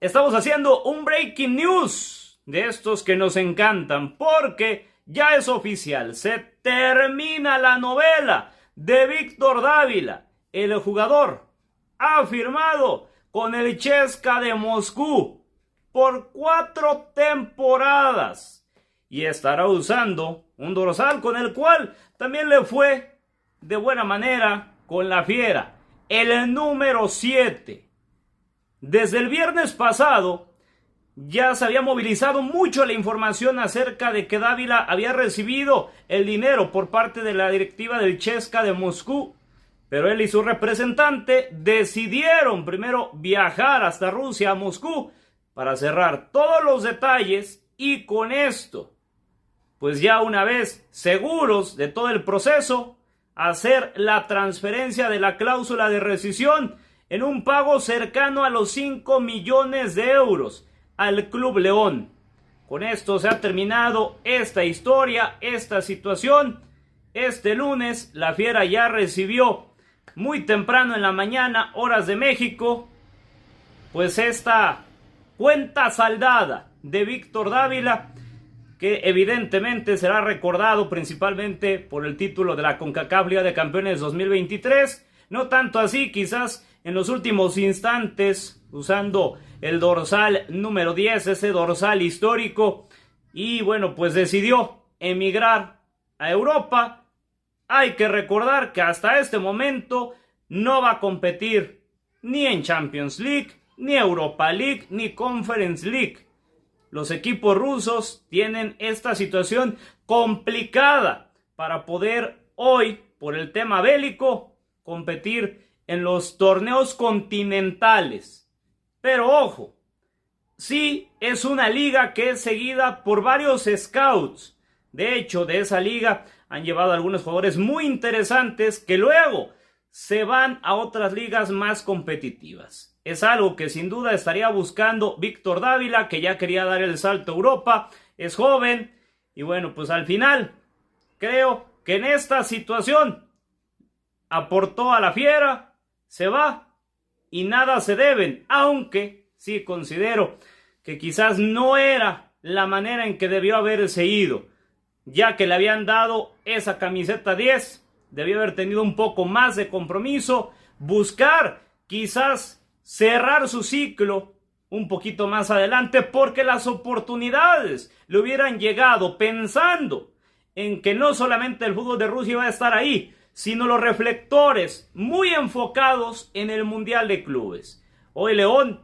Estamos haciendo un breaking news de estos que nos encantan porque ya es oficial, se termina la novela de Víctor Dávila, el jugador ha firmado con el Chesca de Moscú por cuatro temporadas y estará usando un dorsal con el cual también le fue de buena manera con la fiera, el número 7. Desde el viernes pasado ya se había movilizado mucho la información acerca de que Dávila había recibido el dinero por parte de la directiva del Chesca de Moscú, pero él y su representante decidieron primero viajar hasta Rusia, a Moscú, para cerrar todos los detalles y con esto, pues ya una vez seguros de todo el proceso, hacer la transferencia de la cláusula de rescisión en un pago cercano a los 5 millones de euros al Club León. Con esto se ha terminado esta historia, esta situación. Este lunes la fiera ya recibió muy temprano en la mañana, horas de México, pues esta cuenta saldada de Víctor Dávila, que evidentemente será recordado principalmente por el título de la CONCACAF Liga de Campeones 2023. No tanto así, quizás en los últimos instantes usando el dorsal número 10, ese dorsal histórico. Y bueno, pues decidió emigrar a Europa. Hay que recordar que hasta este momento no va a competir ni en Champions League, ni Europa League, ni Conference League. Los equipos rusos tienen esta situación complicada para poder hoy, por el tema bélico, competir en los torneos continentales. Pero ojo, sí es una liga que es seguida por varios scouts. De hecho, de esa liga han llevado algunos jugadores muy interesantes que luego se van a otras ligas más competitivas. Es algo que sin duda estaría buscando Víctor Dávila, que ya quería dar el salto a Europa, es joven, y bueno, pues al final creo que en esta situación aportó a la fiera, se va y nada se deben, aunque sí considero que quizás no era la manera en que debió haberse ido, ya que le habían dado esa camiseta 10, debió haber tenido un poco más de compromiso, buscar quizás cerrar su ciclo un poquito más adelante porque las oportunidades le hubieran llegado pensando en que no solamente el fútbol de Rusia iba a estar ahí, sino los reflectores muy enfocados en el Mundial de Clubes. Hoy León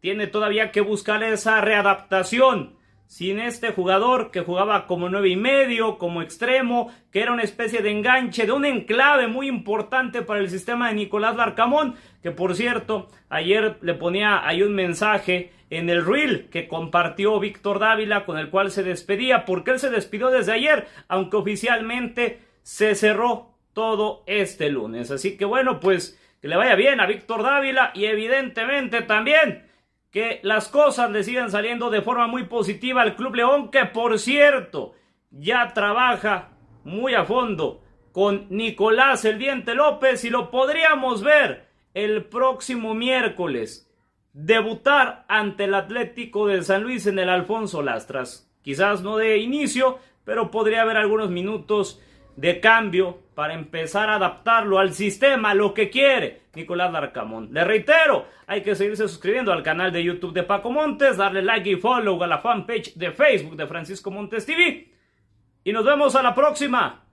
tiene todavía que buscar esa readaptación sin este jugador que jugaba como nueve y medio, como extremo, que era una especie de enganche, de un enclave muy importante para el sistema de Nicolás Larcamón, que por cierto, ayer le ponía ahí un mensaje en el reel que compartió Víctor Dávila con el cual se despedía, porque él se despidió desde ayer, aunque oficialmente se cerró todo este lunes. Así que bueno, pues que le vaya bien a Víctor Dávila y evidentemente también que las cosas le sigan saliendo de forma muy positiva al Club León, que por cierto ya trabaja muy a fondo con Nicolás el Diente López y lo podríamos ver el próximo miércoles debutar ante el Atlético de San Luis en el Alfonso Lastras. Quizás no de inicio, pero podría haber algunos minutos de cambio para empezar a adaptarlo al sistema, lo que quiere Nicolás Darcamón Le reitero, hay que seguirse suscribiendo al canal de YouTube de Paco Montes, darle like y follow a la fanpage de Facebook de Francisco Montes TV. Y nos vemos a la próxima.